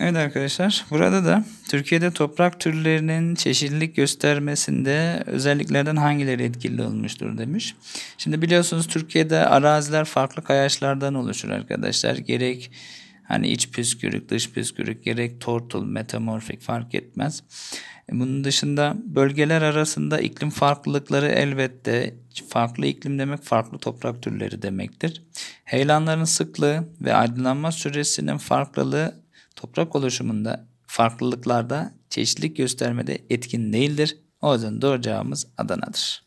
Evet arkadaşlar burada da Türkiye'de toprak türlerinin çeşitlilik göstermesinde özelliklerden hangileri etkili olmuştur demiş. Şimdi biliyorsunuz Türkiye'de araziler farklı kayaçlardan oluşur arkadaşlar. Gerek hani iç püskürük, dış püskürük, gerek tortul, metamorfik fark etmez. E, bunun dışında bölgeler arasında iklim farklılıkları elbette farklı iklim demek farklı toprak türleri demektir. Heyelanların sıklığı ve aydınlanma süresinin farklılığı toprak oluşumunda farklılıklarda çeşitlilik göstermede etkin değildir. O yüzden doğru cevabımız Adana'dır.